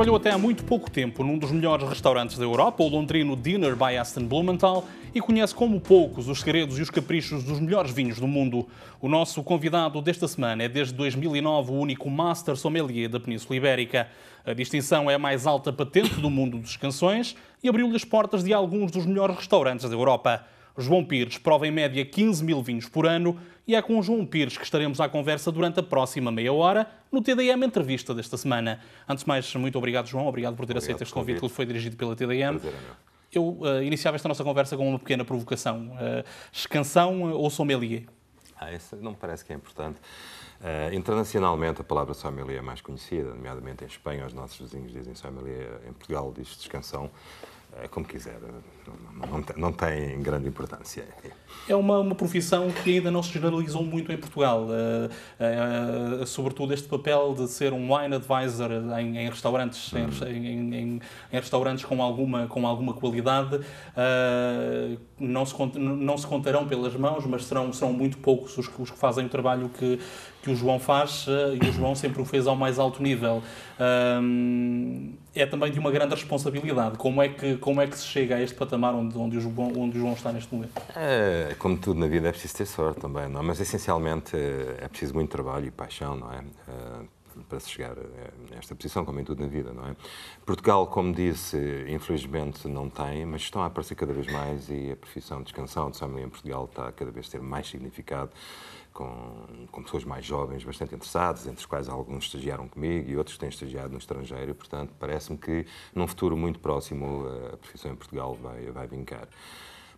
Trabalhou até há muito pouco tempo num dos melhores restaurantes da Europa, o londrino Dinner by Aston Blumenthal, e conhece como poucos os segredos e os caprichos dos melhores vinhos do mundo. O nosso convidado desta semana é desde 2009 o único Master Sommelier da Península Ibérica. A distinção é a mais alta patente do mundo dos canções e abriu-lhe as portas de alguns dos melhores restaurantes da Europa. João Pires prova em média 15 mil vinhos por ano e é com João Pires que estaremos à conversa durante a próxima meia hora no TDM Entrevista desta semana. Antes de mais, muito obrigado, João. Obrigado por ter obrigado aceito este convite, convite que foi dirigido pela TDM. Prazer, Eu uh, iniciava esta nossa conversa com uma pequena provocação. Uh, ou sommelier? Ah, essa não me parece que é importante. Uh, internacionalmente, a palavra sommelier é mais conhecida, nomeadamente em Espanha, os nossos vizinhos dizem sommelier, em Portugal diz descansão é como quiser, não, não, tem grande importância. É uma, uma profissão que ainda não se generalizou muito em Portugal, uh, uh, sobretudo este papel de ser um wine advisor em, em restaurantes, em, hum. em, em, restaurantes com alguma, com alguma qualidade, uh, não, se, não se contarão pelas mãos, mas serão, serão muito poucos os, os que fazem o trabalho que, que o João faz eh, e o João sempre o fez ao mais alto nível. Um, é também de uma grande responsabilidade. Como é que, como é que se chega a este patamar onde, onde, o, João, onde o João está neste momento? É, como tudo na vida, é preciso ter sorte também, não? É? mas essencialmente é preciso muito trabalho e paixão, não é? Eh, para se chegar a esta posição, como em tudo na vida, não é? Portugal, como disse, infelizmente não tem, mas estão a aparecer cada vez mais e a profissão de canção de sommelier em Portugal está a cada vez ter mais significado com, com pessoas mais jovens bastante interessadas, entre os quais alguns estagiaram comigo e outros têm estagiado no estrangeiro, portanto, parece-me que num futuro muito próximo a profissão em Portugal vai, vai vincar.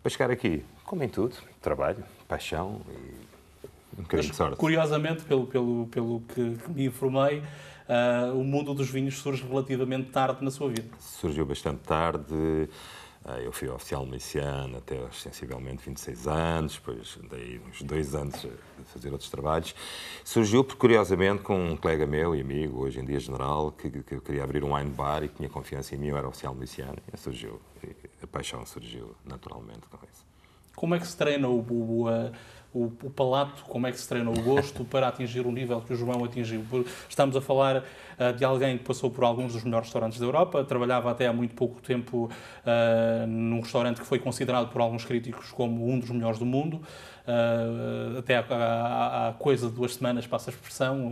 Para chegar aqui, como em tudo, trabalho, paixão e um bocadinho de sorte. Curiosamente, pelo, pelo, pelo que, me informei, uh, o mundo dos vinhos surge relativamente tarde na sua vida. Surgiu bastante tarde. Ah, eu fui oficial miliciano até aos, sensivelmente 26 anos, depois daí uns dois anos a fazer outros trabalhos. Surgiu, curiosamente, com um colega meu e amigo, hoje em dia general, que, que queria abrir um wine bar e que tinha confiança em mim, eu era oficial miliciano. E surgiu, e a paixão surgiu naturalmente com isso. Como é que se treina o, o, o, o, palato, como é que se treina o gosto para atingir o nível que o João atingiu. Estamos a falar uh, de alguém que passou por alguns dos melhores restaurantes da Europa, trabalhava até há muito pouco tempo uh, num restaurante que foi considerado por alguns críticos como um dos melhores do mundo. Uh, até a há, coisa de duas semanas, passa a expressão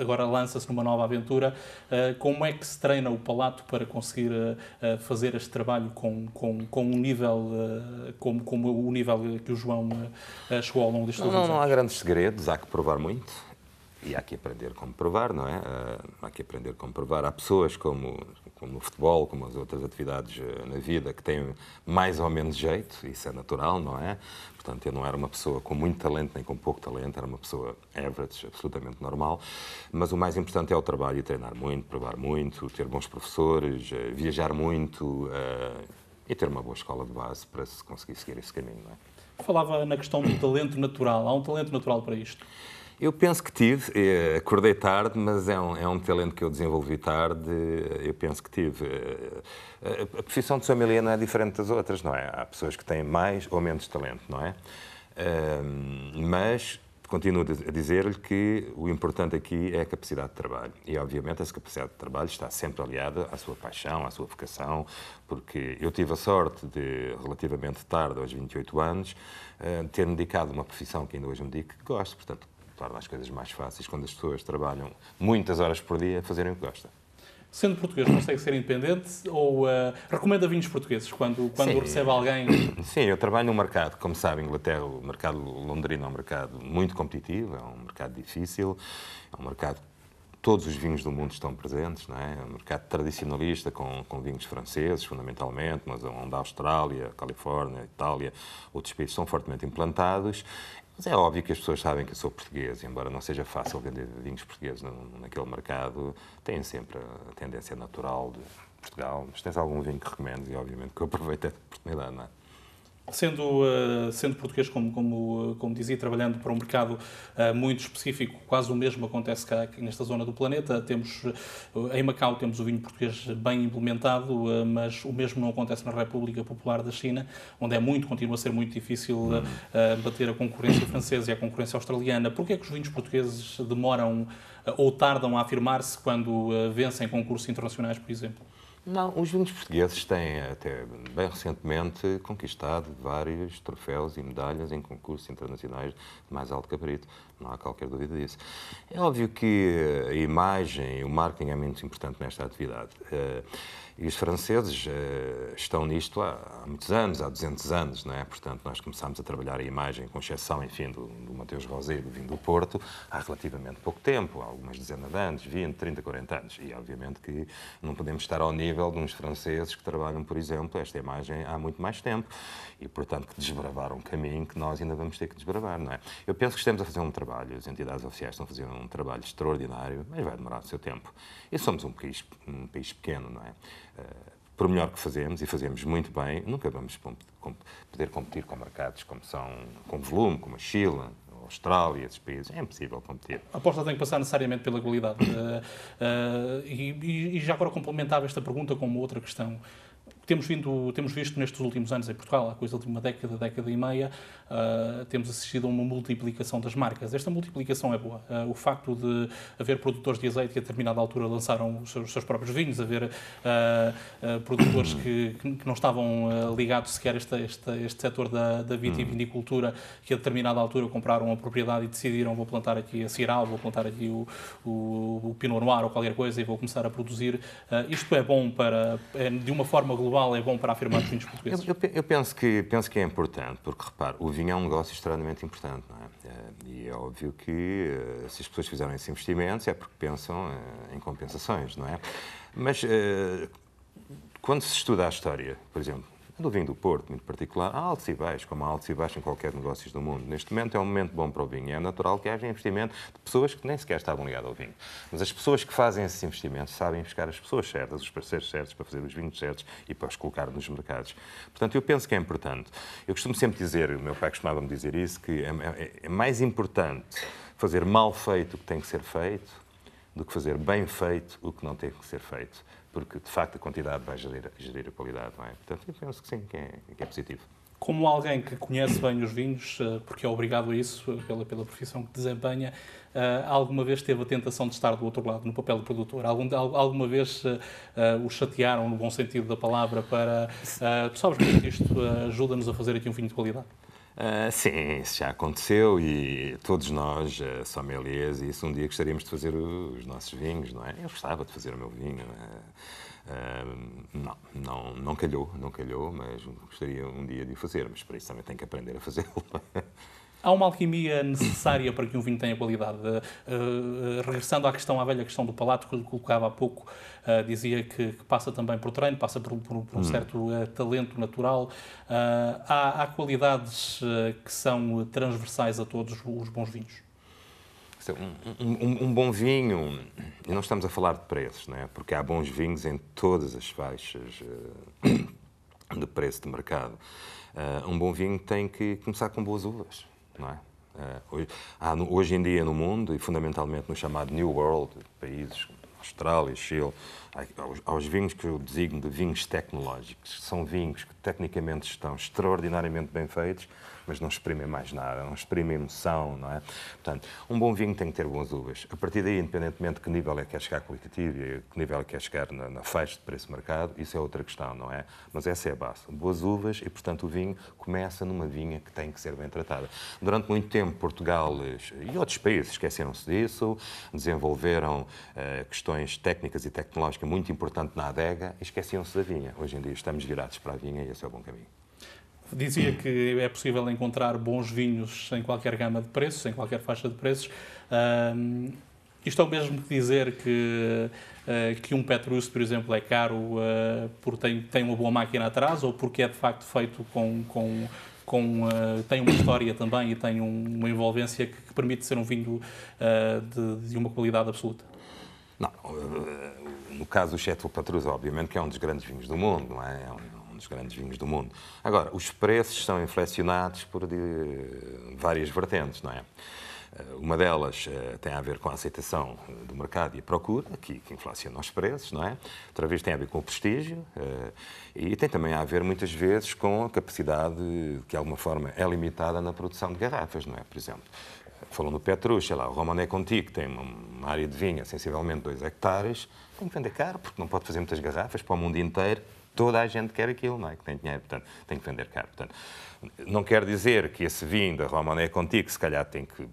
agora lança-se numa nova aventura. Eh, como é que se treina o palato para conseguir eh, eh, fazer este trabalho com, com, com um nível como, como o nível que o João chegou ao longo deste não, não, não há grandes segredos, há que provar muito e há que aprender como provar, não é? Eh, há que aprender como provar. Há pessoas como, como futebol, como as outras atividades eh, na vida, que têm mais ou menos jeito, isso é natural, não é? Portanto, eu não era uma pessoa com muito talento nem com pouco talento, era uma pessoa average, absolutamente normal. Mas o mais importante é o trabalho, treinar muito, provar muito, ter bons professores, eh, viajar muito e ter uma boa escola de base para se conseguir seguir esse caminho, não é? Falava na questão do talento natural. Há um talento natural para isto? Eu penso que tive, eh, acordei tarde, mas é um, é um talento que eu desenvolvi tarde, eh, eu penso que tive. Eh, a profissão de sommelier não é diferente das outras, não é? Há pessoas que têm mais ou menos talento, não é? Mas continuo a dizer-lhe que o importante aqui é a capacidade de trabalho. E, obviamente, essa capacidade de trabalho está sempre aliada à sua paixão, à sua vocação, porque eu tive a sorte de, relativamente tarde, aos 28 anos, ter me dedicado a uma profissão que ainda hoje me digo que gosto. Portanto, torna as coisas mais fáceis quando as pessoas trabalham muitas horas por dia a fazerem o que gostam. Sendo português, consegue ser independente ou uh, recomenda vinhos portugueses quando, quando recebe alguém? Sim, eu trabalho num mercado, como sabe, Inglaterra, o mercado londrino é um mercado muito competitivo, é um mercado difícil, é um mercado todos os vinhos do mundo estão presentes, não é? é? Um mercado tradicionalista com, com vinhos franceses, fundamentalmente, mas onde a Austrália, a Califórnia, a Itália, outros países são fortemente implantados mas é óbvio que as pessoas sabem que eu sou português, e embora não seja fácil vender vinhos portugueses naquele mercado, têm sempre a tendência natural de Portugal. Mas tens algum vinho que recomendes? E obviamente que eu aproveito a oportunidade, não é? sendo, eh, sendo português, como, como, eh, como dizia, trabalhando para um mercado eh, muito específico, quase o mesmo acontece cá nesta zona do planeta. Temos, em Macau temos o vinho português bem implementado, mas o mesmo não acontece na República Popular da China, onde é muito, continua a ser muito difícil bater a concorrência francesa e a concorrência australiana. Porquê é que os vinhos portugueses demoram ou tardam a afirmar-se quando vencem concursos internacionais, por exemplo? Não, os vinhos portugueses têm até bem recentemente conquistado vários troféus e medalhas em concursos internacionais de mais alto gabarito. Não há qualquer dúvida disso. É óbvio que a imagem, e o marketing é menos importante nesta atividade. Eh, e os franceses uh, estão nisto há, há, muitos anos, há 200 anos, não é? Portanto, nós começámos a trabalhar a imagem, com exceção, enfim, do, do Mateus Roseiro, vindo do Porto, há relativamente pouco tempo, há algumas dezenas de anos, 20, 30, 40 anos. E, obviamente, que não podemos estar ao nível de uns franceses que trabalham, por exemplo, esta imagem há muito mais tempo. E, portanto, que desbravaram um caminho que nós ainda vamos ter que desbravar, não é? Eu penso que estamos a fazer um trabalho, as entidades oficiais estão a fazer um trabalho extraordinário, mas vai demorar o seu tempo. E somos um país, um país pequeno, não é? Eh, por melhor que fazemos, e fazemos muito bem, nunca vamos poder competir com mercados como são, com volume, como a Chile, a Austrália, esses países. É impossível competir. A aposta tem que passar necessariamente pela qualidade. Uh, uh, e, e, já agora complementava esta pergunta com uma outra questão temos, vindo, temos visto nestes últimos anos em Portugal, há coisa de uma década, década e meia, uh, temos assistido a uma multiplicação das marcas. Esta multiplicação é boa. Uh, o facto de haver produtores de azeite que a determinada altura lançaram os seus, os seus próprios vinhos, haver uh, produtores que, que, não estavam ligados sequer a este, este, este setor da, da vitivinicultura, que a determinada altura compraram a propriedade e decidiram vou plantar aqui a Ciral, vou plantar aqui o, o, o Pinot Noir ou qualquer coisa e vou começar a produzir. isto é bom para, é, de uma forma global, é bom para afirmar vinhos portugueses? Eu, eu, eu, penso, que, penso que é importante, porque, repare, o vinho é um negócio extremamente importante, não é? Eh, e é óbvio que eh, se as pessoas fizerem esses investimentos é porque pensam eh, em compensações, não é? Mas quando se estuda a história, por exemplo, do vinho do Porto, muito particular, há altos e baixos, como há altos e baixos em qualquer negócio do mundo. Neste momento é um momento bom para o vinho. É natural que haja investimento de pessoas que nem sequer estavam ligadas ao vinho. Mas as pessoas que fazem esses investimentos sabem buscar as pessoas certas, os parceiros certos, para fazer os vinhos certos e para os colocar nos mercados. Portanto, eu penso que é importante. Eu costumo sempre dizer, o meu pai costumava-me dizer isso, que é, é, é mais importante fazer mal feito o que tem que ser feito do que fazer bem feito o que não tem que ser feito porque de facto a quantidade vai gerir, gerir a qualidade, não é? Portanto, eu penso que sim, que é, que é positivo. Como alguém que conhece bem os vinhos, eh, porque é obrigado a isso eh, pela, pela profissão que desempenha, eh, alguma vez teve a tentação de estar do outro lado, no papel do produtor? Algum, alguma vez uh, o chatearam, no bom sentido da palavra, para. Uh, tu sabes é que isto ajuda-nos a fazer aqui um vinho de qualidade? Uh, sim, isso já aconteceu e todos nós, uh, sommeliers, isso um dia gostaríamos de fazer o, os nossos vinhos, não é? Eu gostava de fazer o meu vinho. Uh, não, não, não calhou, não calhou, mas gostaria um dia de o fazer, mas para isso também tem que aprender a fazê-lo. Há uma alquimia necessária para que um vinho tenha qualidade. Uh, uh, regressando à questão, à velha questão do palato que eu colocava há pouco, uh, dizia que, que, passa também por treino, passa por, por, por um hum. certo talento natural. Há, há, qualidades que são transversais a todos os bons vinhos. Um, um, um, bom vinho, e não estamos a falar de preços, é porque há bons vinhos em todas as faixas de preço de mercado. um bom vinho tem que começar com boas uvas não é? Eh, hoje, em dia no mundo, e fundamentalmente no chamado New World, países como Austrália, Chile, há aos, vinhos que eu designo de vinhos tecnológicos, são vinhos que tecnicamente estão extraordinariamente bem feitos, mas não exprimem mais nada, não exprimem emoção, não é? Portanto, um bom vinho tem que ter boas uvas. A partir daí, independentemente de que nível é que quer chegar qualitativo e que nível é que quer chegar na, na faixa de preço mercado, isso é outra questão, não é? Mas essa é a base. Boas uvas e, portanto, o vinho começa numa vinha que tem que ser bem tratada. Durante muito tempo, Portugal e outros países esqueceram-se disso, desenvolveram uh, questões técnicas e tecnológicas muito importantes na adega e esqueciam-se da vinha. Hoje em dia estamos virados para a vinha e esse é o bom caminho. Dizia que é possível encontrar bons vinhos em qualquer gama de preços, em qualquer faixa de preços. Um, isto é o mesmo que dizer que, uh, que um Petrus, por exemplo, é caro uh, porque tem, tem uma boa máquina atrás ou porque é de facto feito com. com, com uh, tem uma história também e tem um, uma envolvência que, que, permite ser um vinho de, de, uma qualidade absoluta? Não, no caso, do o Petrus, obviamente, que é um dos grandes vinhos do mundo, não é? é um dos grandes vinhos do mundo. Agora, os preços são inflacionados por eh, várias vertentes, não é? Eh, uma delas eh, tem a ver com a aceitação do mercado e a procura, que, que inflaciona os preços, não é? Outra vez tem a ver com o prestígio e tem também a ver, muitas vezes, com a capacidade que, de alguma forma, é limitada na produção de garrafas, não é? Por exemplo, falando do sei lá, o Romané Conti, que tem uma área de vinha, sensivelmente 2 hectares, tem que vender caro, porque não pode fazer muitas garrafas para o mundo inteiro, toda a gente quer aquilo, não é? Que tem dinheiro, portanto, tem que vender caro. Portanto, não quer dizer que esse vinho da Romané Contigo, se calhar tem que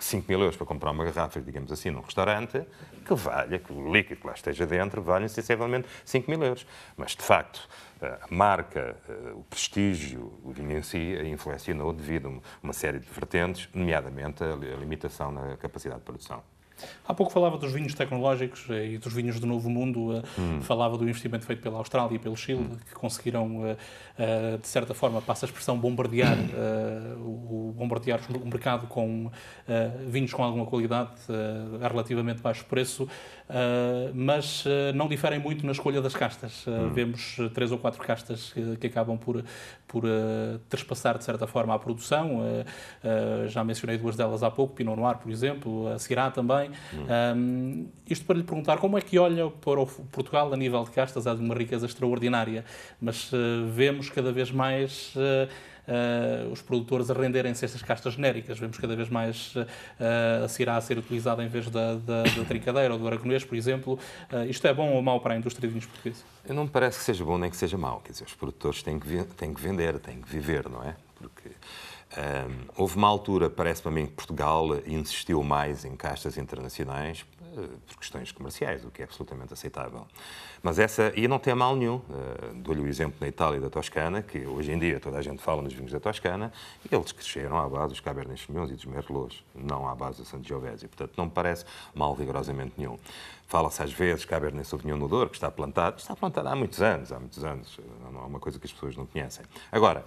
5 mil euros para comprar uma garrafa, digamos assim, num restaurante, que valha, que o líquido que lá esteja dentro valha sensivelmente 5 mil euros. Mas, de facto, a marca, eh, o prestígio, o vinho em si, influenciou devido a uma série de vertentes, nomeadamente a limitação na capacidade de produção. Há pouco falava dos vinhos tecnológicos eh, e dos vinhos do Novo Mundo, eh, hum. falava do investimento feito pela Austrália e pelo Chile, hum. que conseguiram, eh, de certa forma, passa a expressão, bombardear, o, bombardear o mercado com vinhos com alguma qualidade a relativamente baixo preço, mas não diferem muito na escolha das castas. Hum. Vemos três ou quatro castas que acabam por, por trespassar, de certa forma, a produção. Já mencionei duas delas há pouco, Pinot Noir, por exemplo, a Syrah também. Hum. Um, isto para lhe perguntar como é que olha para o Portugal a nível de castas, há de uma riqueza extraordinária, mas uh, vemos cada vez mais. Uh, Uh, os produtores a renderem-se estas castas genéricas. Vemos cada vez mais uh, a cirá a ser utilizada em vez da, da, da trincadeira ou do aragonês, por exemplo. Uh, isto é bom ou mau para a indústria de vinhos portugueses? Não me parece que seja bom nem que seja mau. Quer dizer, os produtores têm que, têm que vender, têm que viver, não é? Porque um, houve uma altura, parece a mim, que Portugal insistiu mais em castas internacionais eh, por questões comerciais, o que é absolutamente aceitável. Mas essa, e não tem mal nenhum, uh, dou-lhe o exemplo na Itália e da Toscana, que hoje em dia toda a gente fala nos vinhos da Toscana, e eles cresceram à base dos Cabernet Sauvignon e dos Merlots, não à base da Sangiovese, portanto não me parece mal rigorosamente nenhum. Fala-se às vezes que a Cabernet Sauvignon no Douro, que está plantado, está plantado há muitos anos, há muitos anos, não é uma coisa que as pessoas não conhecem. Agora,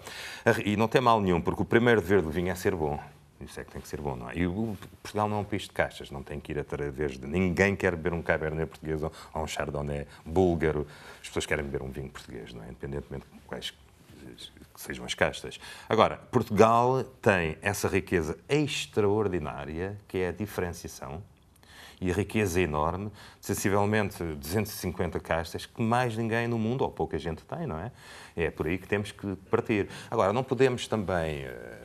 e não tem mal nenhum, porque o primeiro dever do vinho é ser bom. Isso é que tem que ser bom, não é? E o Portugal não é um país de caixas, não tem que ir através de. Ninguém quer beber um Cabernet português ou um Chardonnay búlgaro. As pessoas querem beber um vinho português, não é? Independentemente de quais sejam as castas. Agora, Portugal tem essa riqueza extraordinária que é a diferenciação e riqueza é enorme, sensivelmente 250 castas que mais ninguém no mundo, ou pouca gente tem, não é? É por aí que temos que partir. Agora, não podemos também eh,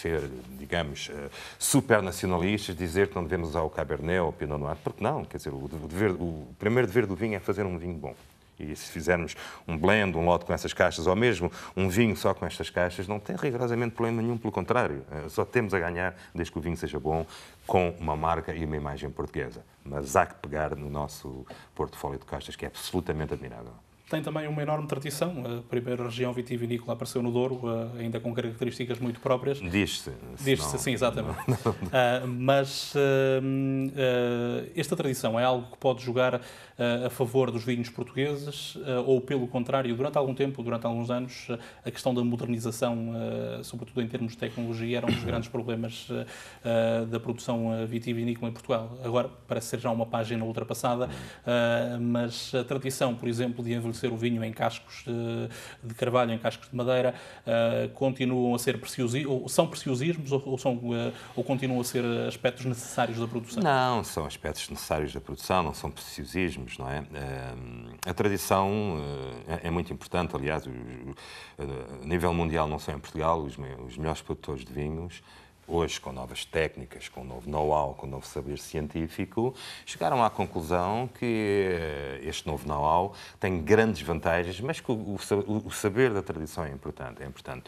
ser, digamos, eh, supernacionalistas, dizer que não devemos usar o Cabernet ou o Pinot Noir, porque não, quer dizer, o, dever, o primeiro dever do vinho é fazer um vinho bom. E se fizermos um blend, um lote com essas caixas, ou mesmo um vinho só com estas caixas, não tem rigorosamente problema nenhum, pelo contrário. Eh, só temos a ganhar, desde que o vinho seja bom, com uma marca e uma imagem portuguesa. Mas há que pegar no nosso portfólio de caixas, que é absolutamente admirável tem também uma enorme tradição. A primeira região vitivinícola apareceu no Douro, eh, ainda com características muito próprias. Diz-se. Diz-se, sim, exatamente. Não, não. Uh, mas uh, uh, esta tradição é algo que pode jogar eh, a favor dos vinhos portugueses ou, pelo contrário, durante algum tempo, durante alguns anos, a questão da modernização, sobretudo em termos de tecnologia, era um dos grandes problemas da produção vitivinícola em Portugal. Agora parece ser já uma página ultrapassada, uhum. mas a tradição, por exemplo, de envelhecimento ser o vinho em cascos de, de carvalho, em cascos de madeira, eh, continuam a ser preciosismos, são preciosismos ou, ou, são, eh, ou continuam a ser aspectos necessários da produção? Não, são aspectos necessários da produção, não são preciosismos, não é? Eh, a tradição é, é muito importante, aliás, a nível mundial, não só em Portugal, os melhores produtores de vinhos hoje com novas técnicas, com novo know-how, com novo saber científico, chegaram à conclusão que eh, este novo know-how tem grandes vantagens, mas que o, o, o saber da tradição é importante. É importante.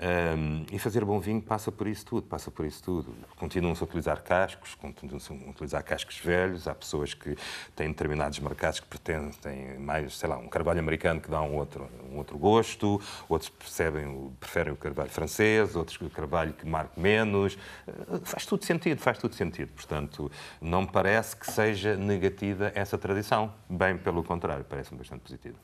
Um, e fazer bom vinho passa por isso tudo, passa por isso tudo. Continuam-se a utilizar cascos, continuam-se a utilizar cascos velhos, há pessoas que têm determinados mercados que pretendem mais, sei lá, um carvalho americano que dá um outro, um outro gosto, outros percebem, preferem o carvalho francês, outros o carvalho que marque menos. Ah, faz tudo sentido, faz tudo sentido. Portanto, não me parece que seja negativa essa tradição. Bem pelo contrário, parece-me bastante positiva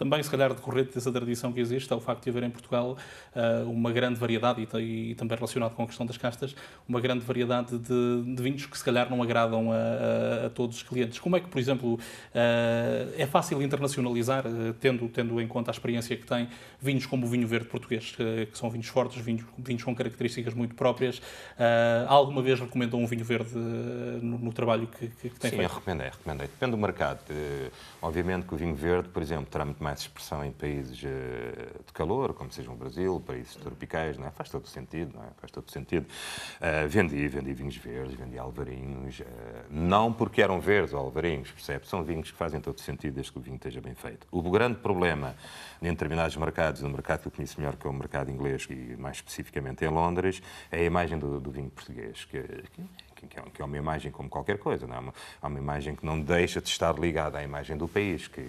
também, se calhar, decorrente dessa tradição que existe, é o facto de haver em Portugal ah, uma grande variedade, e, também relacionado com a questão das castas, uma grande variedade de, de vinhos que, se calhar, não agradam a, a, a, todos os clientes. Como é que, por exemplo, ah, é fácil internacionalizar, ah, tendo, tendo em conta a experiência que tem, vinhos como o vinho verde português, que, que são vinhos fortes, vinhos, vinhos com características muito próprias? alguma vez recomendam um vinho verde no, no trabalho que, que, que tem Sim, feito? Sim, recomendei, recomendo. Depende do mercado. Eh, obviamente que o vinho verde, por exemplo, terá muito mais mais expressão em países eh, de calor, como sejam o Brasil, países tropicais, não é? faz todo sentido, não é? faz todo sentido. Uh, vendi, vendi vinhos verdes, vendi alvarinhos, uh, não porque eram verdes ou alvarinhos, percebe? São vinhos que fazem todo sentido desde que o vinho esteja bem feito. O grande problema em determinados mercados, no mercado que eu conheço melhor que é o mercado inglês e mais especificamente em Londres, é a imagem do, do vinho português, que, que que, é que, é uma imagem como qualquer coisa, não é? Uma, uma imagem que não deixa de estar ligada à imagem do país, que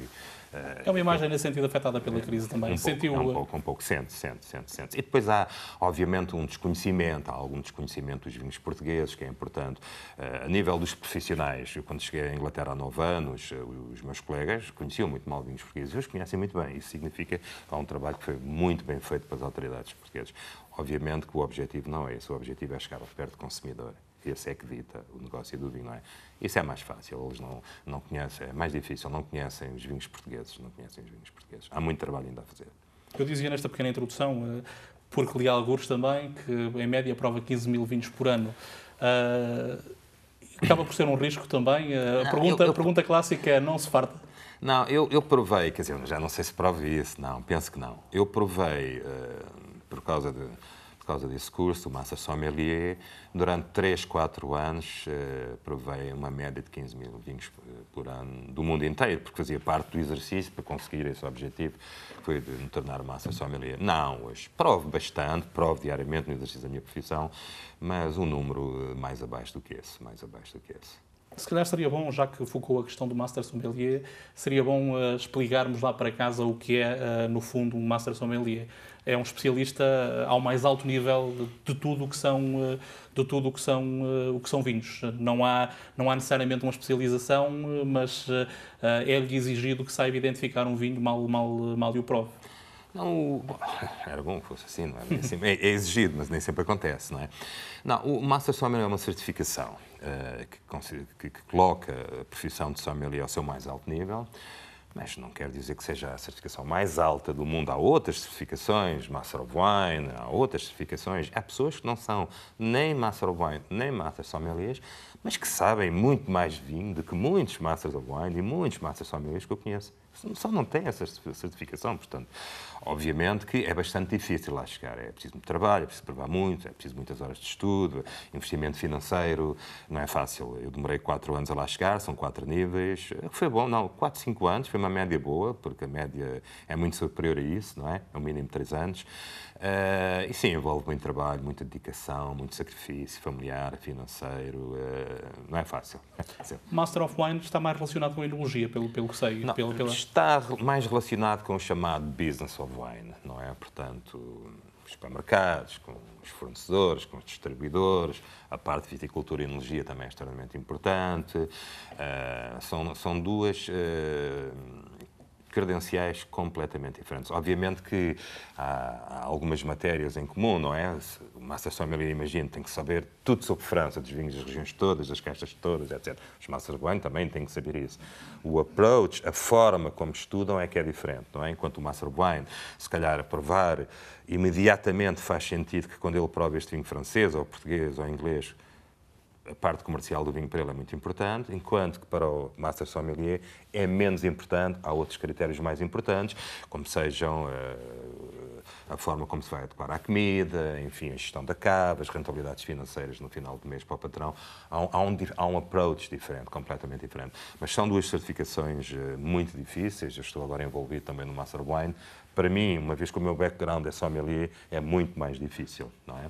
eh, é uma imagem é nesse sentido afetada pela é, crise também. Um Sentiu... pouco, um pouco, um pouco. Sente, sente, sente, sente. E depois há, obviamente, um desconhecimento, há algum desconhecimento dos vinhos portugueses, que é importante. Eh, a nível dos profissionais, eu quando cheguei à Inglaterra há nove anos, eh, os meus colegas conheciam muito mal vinhos portugueses, eles conhecem muito bem. Isso significa que há um trabalho que foi muito bem feito pelas autoridades portuguesas. Obviamente que o objetivo não é esse, o objetivo é chegar ao perto do consumidor que esse é que dita o negócio do vinho, não é? Isso é mais fácil, eles não, não conhecem, é mais difícil, não conhecem os vinhos portugueses, não conhecem os vinhos portugueses. Há muito trabalho ainda a fazer. Eu dizia nesta pequena introdução, eh, porque li alguns também, que em média prova 15 mil vinhos por ano. Uh, acaba por ser um risco também. Eh, a, pergunta, eu, eu... a pergunta clássica é, não se farta? Não, eu, eu provei, quer dizer, já não sei se provo isso, não, penso que não. Eu provei, uh, por causa de causa desse curso, o Master Sommelier, durante 3, 4 anos eh, provei uma média de 15 mil vinhos eh, por ano do mundo inteiro, porque fazia parte do exercício para conseguir esse objetivo, foi de me tornar o Master Sommelier. Não, hoje provo bastante, provo diariamente no exercício da minha profissão, mas um número eh, mais abaixo do que esse, mais abaixo do que esse. Se calhar seria bom, já que focou a questão do Master Sommelier, seria bom uh, explicarmos lá para casa o que é, uh, no fundo, um Master Sommelier. É um especialista eh, ao mais alto nível de, tudo o que são, uh, de tudo o que são, o que são vinhos. Não há, não há necessariamente uma especialização, mas é-lhe exigido que saiba identificar um vinho mal, mal, mal lhe o prove. Não, era bom que fosse assim, não é? Assim, é, é exigido, mas nem sempre acontece, não é? Não, o Master Sommelier é uma certificação uh, que, que, que, coloca a profissão de sommelier ao seu mais alto nível, mas não quer dizer que seja a certificação mais alta do mundo. Há outras certificações, Master of Wine, há outras certificações. Há pessoas que não são nem Master of Wine, nem Master Sommeliers, mas que sabem muito mais vinho do que muitos Masters of Wine e muitos Master Sommeliers que eu conheço. Só não têm essa certificação, portanto. Obviamente que é bastante difícil lá chegar. É preciso muito trabalho, é preciso provar muito, é preciso muitas horas de estudo, investimento financeiro. Não é fácil. Eu demorei quatro anos a lá chegar, são quatro níveis. Foi bom, não, quatro, cinco anos, foi uma média boa, porque a média é muito superior a isso, não é? É um mínimo de três anos. Uh, e sim, envolve muito trabalho, muita dedicação, muito sacrifício familiar, financeiro. Uh, não é, é fácil. Master of Wine está mais relacionado com a enologia, pelo, pelo que sei. Não, pela... Está mais relacionado com o chamado business of wine, não é? Portanto, os supermercados, com os fornecedores, com os distribuidores, a parte de viticultura e energia também é extremamente importante. Uh, são, são duas. Uh, credenciais completamente diferentes. Obviamente que há, algumas matérias em comum, não é? Uma Master Sommelier, imagino, tem que saber tudo sobre França, dos vinhos das regiões todas, das castas todas, etc. Os Masters Wine também têm que saber isso. O approach, a forma como estudam é que é diferente, não é? Enquanto o Master Wine, se calhar, a provar imediatamente faz sentido que quando ele prova este vinho francês, ou português, ou inglês, a parte comercial do vinho para ele é muito importante, enquanto que para o Master Sommelier é menos importante, há outros critérios mais importantes, como sejam a, eh, a forma como se vai adequar à comida, enfim, a gestão da cava, as rentabilidades financeiras no final do mês para o patrão. Há um, há um, há um approach diferente, completamente diferente. Mas são duas certificações eh, muito difíceis, eu estou agora envolvido também no Master Wine, para mim, uma vez que o meu background é sommelier, é muito mais difícil, não é?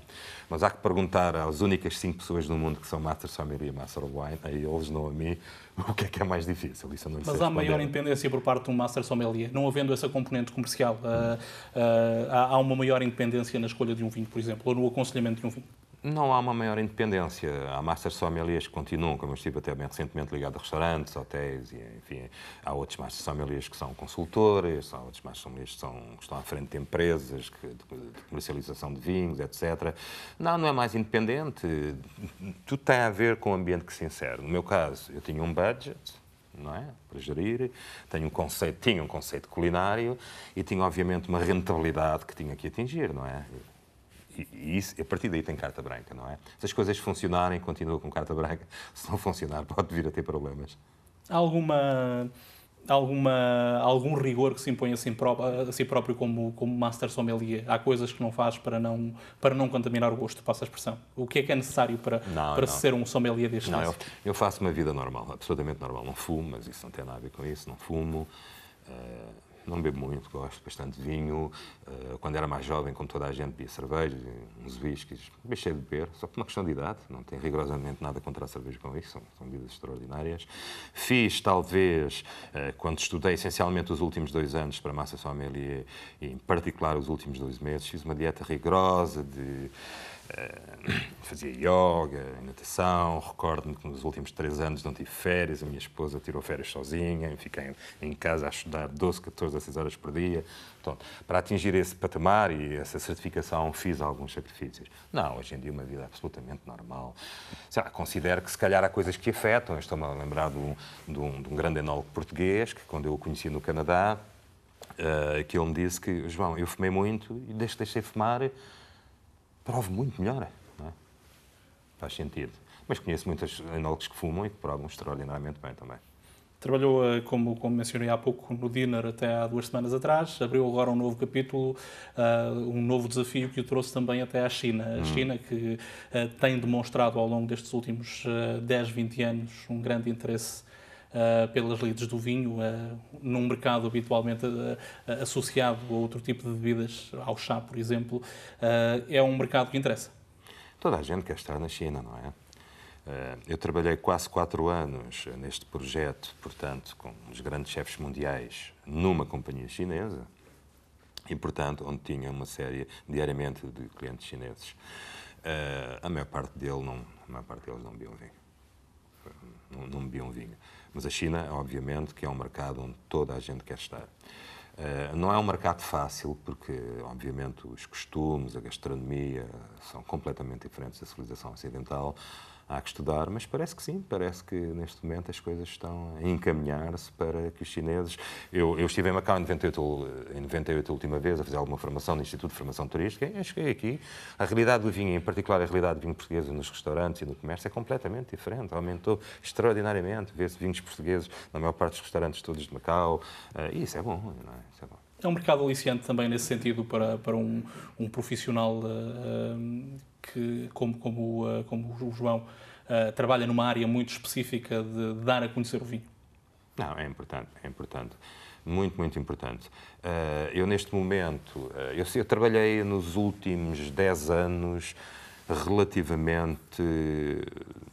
Mas há que perguntar às únicas cinco pessoas no mundo que são Master Sommelier e Master Wine, a eles, não a mim, o que é que é mais difícil. Isso não Mas há responder. maior independência por parte de um Master Sommelier, não havendo essa componente comercial. Hum. Uh, uh, há uma maior independência na escolha de um vinho, por exemplo, ou no aconselhamento de um vinho. Não há uma maior independência. Há master sommeliers que continuam, como eu estive até bem recentemente ligado a restaurantes, hotéis, e, enfim. Há outros master sommeliers que são consultores, há outros master sommeliers que, são, que estão à frente de empresas que, de, de, comercialização de vinhos, etc. Não, não é mais independente. Tudo tem a ver com o ambiente que se insere. No meu caso, eu tinha um budget, não é? Para gerir, tinha um conceito, tinha um conceito culinário e tinha, obviamente, uma rentabilidade que tinha que atingir, não é? e isso, a partir daí tem carta branca, não é? Se as coisas funcionarem, continua com carta branca. Se não funcionar, pode vir a ter problemas. Há alguma alguma, algum rigor que se impõe a si, próprio, a si próprio como, como master sommelier? Há coisas que não faz para não, para não contaminar o gosto, passa a expressão. O que é que é necessário para, não, para não. ser um sommelier deste Não, eu, eu, faço uma vida normal, absolutamente normal. Não fumo, mas isso não tem nada a ver com isso. Não fumo. Uh não bebo muito, gosto bastante de vinho. Uh, quando era mais jovem, como toda a gente, bebia cerveja, uns whiskies. Deixei de beber, só por uma questão de idade. Não tenho rigorosamente nada contra a cerveja com isso, são, são bebidas extraordinárias. Fiz, talvez, uh, quando estudei essencialmente os últimos dois anos para Massa Sommelier, e em particular os últimos dois meses, fiz uma dieta rigorosa de eh, fazia yoga, natação, recordo-me que nos últimos três anos não tive férias, a minha esposa tirou férias sozinha, fiquei em casa a estudar 12, 14, 16 horas por dia. para atingir esse patamar e essa certificação fiz alguns sacrifícios. Não, hoje em dia uma vida absolutamente normal. lá, considero que se calhar há coisas que afetam. Estou-me a lembrar de um, de, um, de um grande enólogo português que quando eu o conheci no Canadá, uh, que ele me disse que, João, eu fumei muito e deixei de fumar provo muito melhor. É? Faz sentido. Mas conheço muitos enólogos que fumam e que provam extraordinariamente bem também. Trabalhou, eh, como, como mencionei há pouco, no Dinner até há duas semanas atrás, abriu agora um novo capítulo, uh, um novo desafio que o trouxe também até à China. A hum. China, que uh, tem demonstrado ao longo destes últimos uh, 10, 20 anos um grande interesse eh, pelas lides do vinho, uh, num mercado habitualmente uh, associado a outro tipo de bebidas, ao chá, por exemplo, é um mercado que interessa. Toda a gente quer estar na China, não é? Eu trabalhei quase quatro anos neste projeto, portanto, com os grandes chefes mundiais numa companhia chinesa e, portanto, onde tinha uma série diariamente de clientes chineses. a maior parte dele não, a maior parte deles não bebiam vinho não, não bebiam vinho. Mas a China, obviamente, que é um mercado onde toda a gente quer estar. Uh, não é um mercado fácil, porque, obviamente, os costumes, a gastronomia são completamente diferentes da civilização ocidental há que estudar, mas parece que sim, parece que neste momento as coisas estão a encaminhar-se para que os chineses. Eu, eu estive em Macau em 98, eh, em 98 a última vez a fazer alguma formação no Instituto de Formação Turística e cheguei aqui. A realidade do vinho, em particular a realidade do vinho português nos restaurantes e no comércio, é completamente diferente. Aumentou extraordinariamente. Vê-se vinhos portugueses na maior parte dos restaurantes todos de Macau. Eh, e isso é bom, não é? Isso é bom é um mercado aliciante também nesse sentido para, para um, um profissional uh, que, como, como, uh, como o João, uh, trabalha numa área muito específica de dar a conhecer o vinho. Não, é importante, é importante. Muito, muito importante. Uh, eu, neste momento, eu, eu trabalhei nos últimos 10 anos relativamente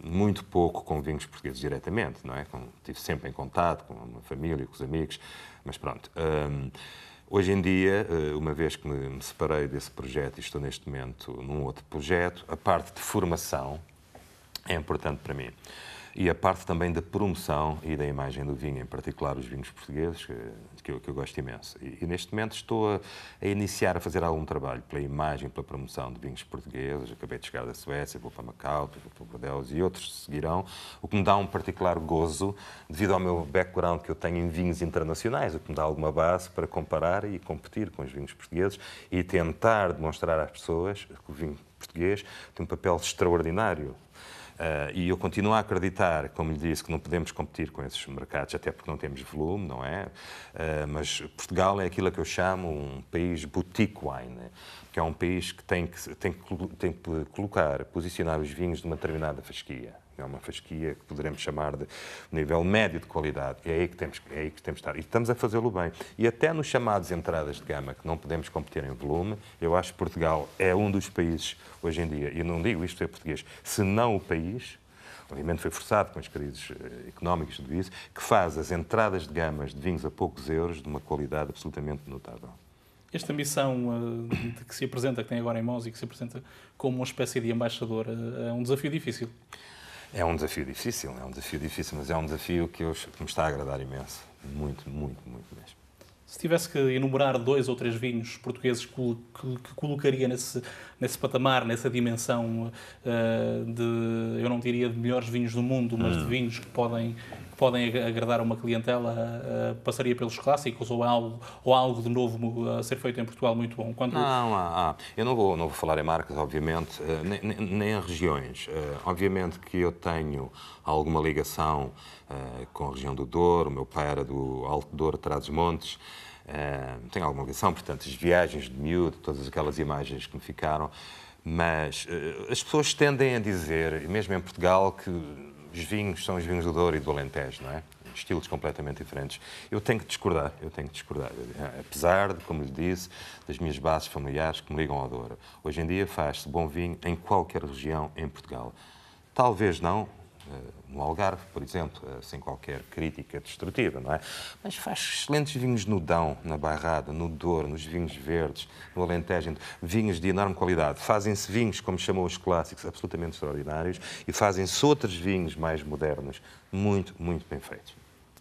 muito pouco com vinhos portugueses diretamente, não é? Com, tive sempre em contato com a família, com os amigos, mas pronto. Hoje em dia, eh, uma vez que me separei desse projeto e estou neste momento num outro projeto, a parte de formação é importante para mim e a parte também da promoção e da imagem do vinho, em particular os vinhos portugueses, que eu, que eu gosto imenso. E, e, neste momento estou a, a, iniciar a fazer algum trabalho pela imagem, pela promoção de vinhos portugueses. Acabei de chegar da Suécia, vou para Macau, vou para Bordeaux e outros seguirão, o que me dá um particular gozo devido ao meu background que eu tenho em vinhos internacionais, o que me dá alguma base para comparar e competir com os vinhos portugueses e tentar demonstrar às pessoas que o vinho português tem um papel extraordinário Uh, e eu continuo a acreditar, como lhe disse, que não podemos competir com esses mercados, até porque não temos volume, não é? Uh, mas Portugal é aquilo que eu chamo um país boutique wine, que é um país que tem que, tem que, tem que colocar, posicionar os vinhos de uma determinada fasquia é uma fasquia que poderemos chamar de nível médio de qualidade. É aí que temos, é aí que temos de estar. E estamos a fazê-lo bem. E até nos chamados entradas de gama, que não podemos competir em volume, eu acho que Portugal é um dos países, hoje em dia, e não digo isto ser português, se não o país, obviamente foi forçado com as crises eh, económicas de isso, que faz as entradas de gamas de vinhos a poucos euros de uma qualidade absolutamente notável. Esta missão uh, eh, que se apresenta, que tem agora em mãos e que se apresenta como uma espécie de embaixador, uh, é um desafio difícil. É um desafio difícil, é um desafio difícil, mas é um desafio que, eu, que me está a agradar imenso. Muito, muito, muito mesmo. Se tivesse que enumerar dois ou três vinhos portugueses que colocaria nesse, nesse patamar, nessa dimensão uh, de, eu não diria de melhores vinhos do mundo, mas hum. de vinhos que podem, que podem agradar uma clientela, uh, passaria pelos clássicos ou algo, ou algo de novo eh, a ser feito em Portugal muito bom? Quando... Não, eu não vou, não vou falar em marcas, obviamente, nem, nem em regiões. obviamente que eu tenho alguma ligação eh, com a região do Douro, o meu pai era do Alto Douro, Trás-os-Montes, uh, eh, tem alguma ligação, portanto, as viagens de miúdo, todas aquelas imagens que me ficaram, mas uh, as pessoas tendem a dizer, mesmo em Portugal, que os vinhos são os vinhos do Douro e do Alentejo, não é? estilos completamente diferentes. Eu tenho que discordar, eu tenho que discordar. Apesar de, como lhe disse, das minhas bases familiares que me ligam ao Douro. Hoje em dia faz-se bom vinho em qualquer região em Portugal. Talvez não eh, no Algarve, por exemplo, eh, sem qualquer crítica destrutiva, não é? Mas faz excelentes vinhos no Dão, na Barrada, no Douro, nos vinhos verdes, no Alentejo, vinhos de enorme qualidade. Fazem-se vinhos, como chamou os clássicos, absolutamente extraordinários e fazem-se outros vinhos mais modernos, muito, muito bem feitos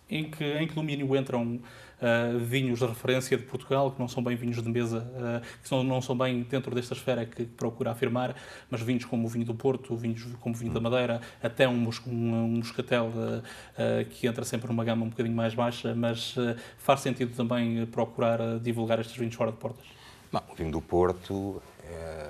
em que em que domínio entram uh, vinhos de referência de Portugal, que não são bem vinhos de mesa, uh, que são, não são bem dentro desta esfera que procura afirmar, mas vinhos como o vinho do Porto, vinhos como o vinho da hum. Madeira, até um, um, um moscatel uh, que entra sempre numa gama um bocadinho mais baixa, mas faz sentido também procurar divulgar estes vinhos fora de portas? Não, o vinho do Porto é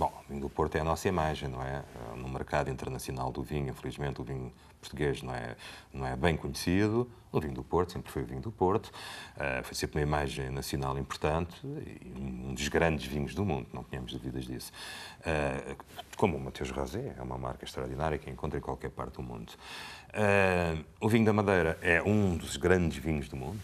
Bom, o vinho do Porto é a nossa imagem, não é? Eh, no mercado internacional do vinho, infelizmente, o vinho português não é, não é bem conhecido. O vinho do Porto sempre foi o vinho do Porto. Uh, foi sempre uma imagem nacional importante e um dos grandes vinhos do mundo, não tínhamos dúvidas disso. Uh, como o Mateus Rosé, é uma marca extraordinária que encontra em qualquer parte do mundo. Uh, o vinho da Madeira é um dos grandes vinhos do mundo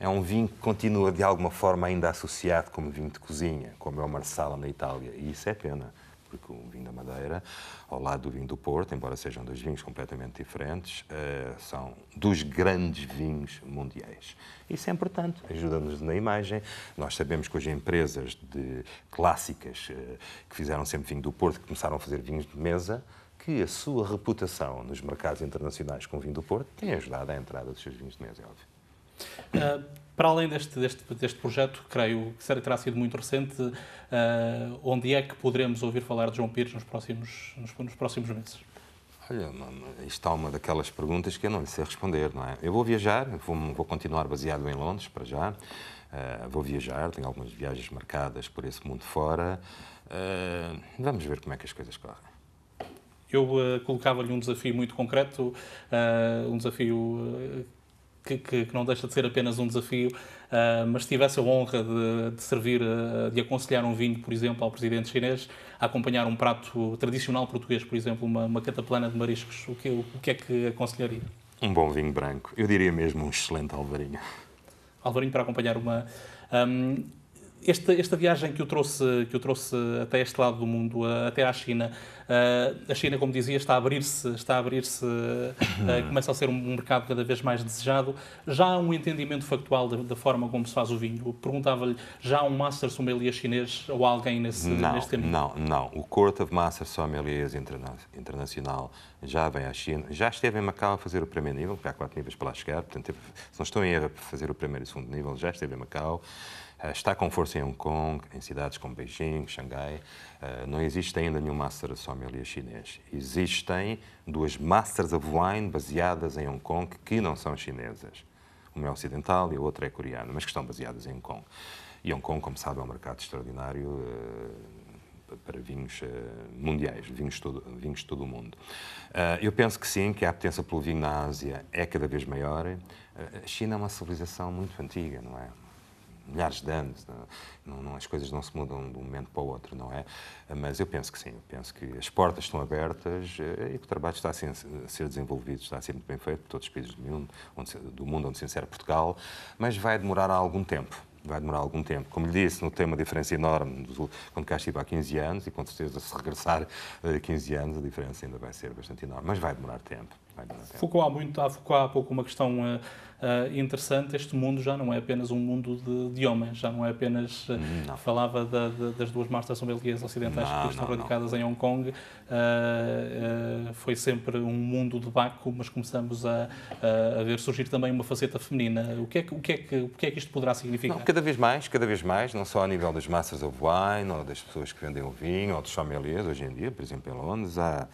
é um vinho que continua de alguma forma ainda associado como vinho de cozinha, como é o Marsala na Itália, e isso é pena, porque o vinho da Madeira, ao lado do vinho do Porto, embora sejam dois vinhos completamente diferentes, eh, são dos grandes vinhos mundiais. Isso é importante, ajuda-nos na imagem. Nós sabemos que hoje empresas de clássicas eh, que fizeram sempre vinho do Porto, que começaram a fazer vinhos de mesa, que a sua reputação nos mercados internacionais com vinho do Porto tem ajudado à entrada dos seus vinhos de mesa, é óbvio para além deste, deste, deste projeto, creio que terá sido muito recente, uh, onde é que poderemos ouvir falar de João Pires nos próximos, nos, nos próximos meses? Olha, isto é uma daquelas perguntas que eu não lhe sei responder, não é? Eu vou viajar, vou, vou continuar baseado em Londres, para já. Uh, vou viajar, tenho algumas viagens marcadas por esse mundo fora. Uh, vamos ver como é que as coisas correm. Eu uh, colocava-lhe um desafio muito concreto, um desafio que, que, que, não deixa de ser apenas um desafio, uh, mas tivesse a honra de, de servir, uh, de aconselhar um vinho, por exemplo, ao presidente chinês, a acompanhar um prato tradicional português, por exemplo, uma, uma cataplana de mariscos, o que, o que é que aconselharia? Um bom vinho branco. Eu diria mesmo um excelente alvarinho. Alvarinho para acompanhar uma. Um, ah, esta, esta viagem que o trouxe, que o trouxe até este lado do mundo, até à China, a China, como dizia, está a abrir-se, está a abrir-se, eh, uhum. começa a ser um mercado cada vez mais desejado. Já há um entendimento factual da, forma como se faz o vinho? Perguntava-lhe, já há um Master Sommelier chinês ou alguém nesse, não, neste caminho? Não, não. O Court of Master Sommeliers Internacional já vem à China, já esteve em Macau a fazer o primeiro nível, porque há quatro níveis para lá chegar, portanto, se não estou em erro, é fazer o primeiro e o segundo nível, já esteve em Macau. Eh, está com força em Hong Kong, em cidades como Beijing, Xangai. Eh, não existe ainda nenhum master sommelier chinês. Existem duas masters of wine baseadas em Hong Kong que não são chinesas. Uma é ocidental e a outra é coreana, mas que estão baseadas em Hong Kong. E Hong Kong, como sabe, é um mercado extraordinário eh, para vinhos mundiais, vinhos de todo, vinhos de todo o mundo. eu penso que sim, que a apetência pelo vinho na Ásia é cada vez maior. a China é uma civilização muito antiga, não é? milhares de anos. Não, não, as coisas não se mudam de um momento para o outro, não é? Mas eu penso que sim, eu penso que as portas estão abertas eh, e que o trabalho está a ser, desenvolvido, está a ser muito bem feito por todos os países do mundo, onde, do mundo onde se insere Portugal, mas vai demorar algum tempo vai demorar algum tempo. Como lhe disse, não tem uma diferença enorme quando cá estive há 15 anos e com certeza se regressar 15 eh, anos a diferença ainda vai ser bastante enorme, mas vai demorar tempo. Espanha. Foucault há muito, há focou há pouco uma questão uh, uh, interessante. Este mundo já não é apenas um mundo de, de homens, já não é apenas. Uh, não. Falava da, da, das duas massas sommeliers ocidentais não, que estão não, radicadas em Hong Kong. foi sempre um mundo de Baco, mas começamos a, a, ver surgir também uma faceta feminina. O que é que, o que, é que, o que, é que isto poderá significar? cada vez mais, cada vez mais, não só a nível das massas of wine, ou das pessoas que vendem o vinho, ou dos sommeliers, hoje em dia, por exemplo, em Londres, há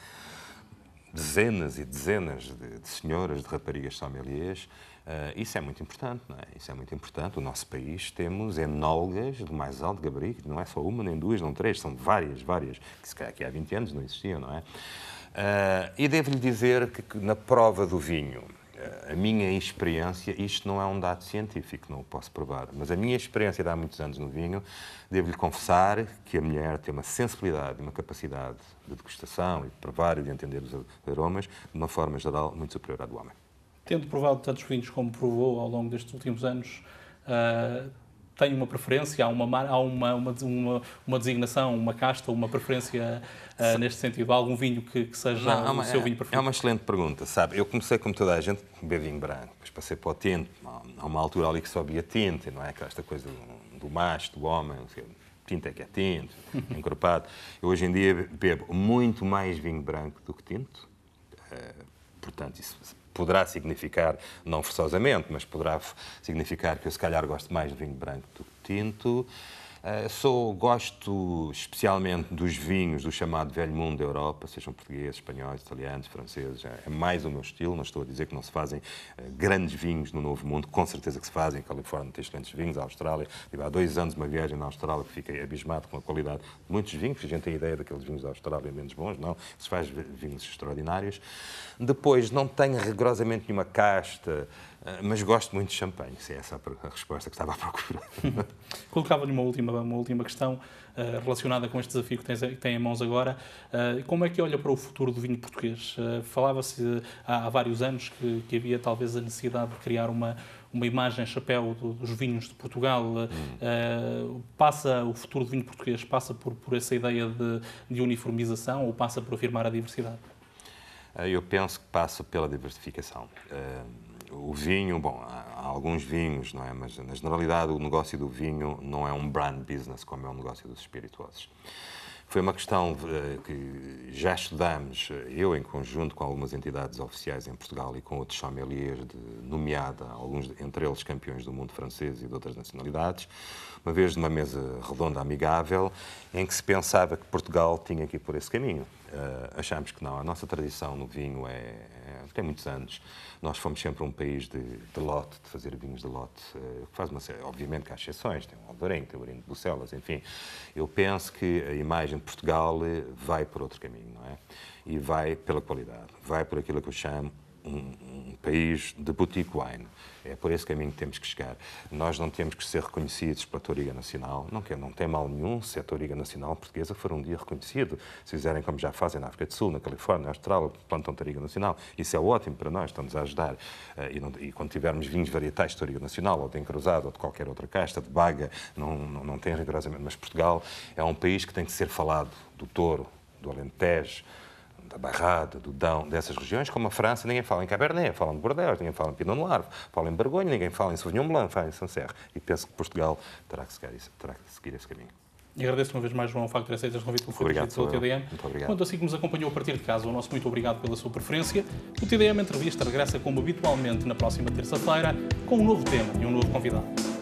dezenas e dezenas de, de senhoras, de raparigas sommeliers. Uh, isso é muito importante, não é? Isso é muito importante. O nosso país temos enólogas do mais alto gabarito, não é só uma, nem duas, não três, são várias, várias, que se calhar aqui há 20 anos não existiam, não é? Uh, e devo-lhe dizer que, que na prova do vinho, a minha experiência, isto não é um dado científico, não o posso provar, mas a minha experiência de há muitos anos no vinho, devo-lhe confessar que a mulher tem uma sensibilidade, uma capacidade de degustação e de provar e de entender os aromas de uma forma geral muito superior à do homem. Tendo provado tantos vinhos como provou ao longo destes últimos anos, uh tem uma preferência, há uma, há uma, uma, uma, uma designação, uma casta, uma preferência uh, neste sentido? Há algum vinho que, que seja Não, o seu é, vinho preferido? É uma excelente pergunta, sabe? Eu comecei, como toda a gente, a beber vinho branco, depois passei para o tinto, há uma altura ali que só bebia tinta, não é? Aquela esta coisa do, do macho, do homem, tinta é que é tinto, uhum. encorpado. Eu hoje em dia bebo muito mais vinho branco do que tinto, uh, portanto, isso poderá significar, não forçosamente, mas poderá significar que eu se calhar gosto mais de vinho branco do que tinto. Eh, sou, gosto especialmente dos vinhos do chamado velho mundo da Europa, sejam portugueses, espanhóis, italianos, franceses, é mais o meu estilo, não estou a dizer que não se fazem eh, grandes vinhos no Novo Mundo, com certeza que se fazem, a Califórnia tem excelentes vinhos, a Austrália, tive há dois anos uma viagem na Austrália que fiquei abismado com a qualidade de muitos vinhos, a gente tem ideia daqueles vinhos da Austrália menos bons, não, se faz vinhos extraordinários. Depois, não tenho rigorosamente nenhuma casta, ah, mas gosto muito de champanhe, se é essa a resposta que estava à procura. Colocava-lhe uma última, uma última questão uh, relacionada com este desafio que, tens, que tem em mãos agora. Uh, como é que olha para o futuro do vinho português? Uh, Falava-se há, há, vários anos que, que, havia talvez a necessidade de criar uma, uma imagem chapéu do, dos vinhos de Portugal. passa O futuro do vinho português passa por, por essa ideia de, de uniformização ou passa por afirmar a diversidade? Eu penso que passa pela diversificação o vinho, bom, há, há, alguns vinhos, não é? Mas na generalidade o negócio do vinho não é um brand business como é o negócio dos espirituosos. Foi uma questão eh, que já estudamos, eh, eu em conjunto com algumas entidades oficiais em Portugal e com outros sommeliers de nomeada, alguns entre eles campeões do mundo francês e de outras nacionalidades, uma vez numa mesa redonda amigável, em que se pensava que Portugal tinha que ir por esse caminho. Uh, que não. A nossa tradição no vinho é, é, tem muitos anos. Nós fomos sempre um país de, de lote, de fazer vinhos de lote. Uh, faz uma série, obviamente que há exceções, tem o Alvarengo, tem o Ourinho de Bucelas, enfim. Eu penso que a imagem de Portugal eh, vai por outro caminho, não é? E vai pela qualidade, vai por aquilo que eu chamo um, país de boutique wine. É por esse caminho que temos que chegar. Nós não temos que ser reconhecidos pela Toriga Nacional, não, quer, não tem mal nenhum se a Toriga Nacional portuguesa for um dia reconhecida. Se fizerem como já fazem na África do Sul, na Califórnia, na Austrália, plantam Toriga Nacional. Isso é ótimo para nós, estamos a ajudar. Eh, e, não, e quando tivermos vinhos varietais de Toriga Nacional, ou de encruzado, ou de qualquer outra casta, de baga, não, não, não tem rigorosamente. Mas Portugal é um país que tem que ser falado do touro, do Alentejo, da Barrada, do Dão, dessas regiões, como a França, ninguém fala em Cabernet, falam de Bordeaux, ninguém fala em Pinot Noir, falam em Borgonha, ninguém fala em Sauvignon Blanc, falam em Sancerre. E penso que Portugal terá que, terá que seguir esse caminho. E agradeço uma vez mais, João, o facto de ter aceito este convite pelo obrigado, pelo TDM. Muito obrigado. Quanto assim que nos acompanhou a partir de casa, o nosso muito obrigado pela sua preferência. O TDM Entrevista regressa como habitualmente na próxima terça-feira, com um novo tema e um novo convidado.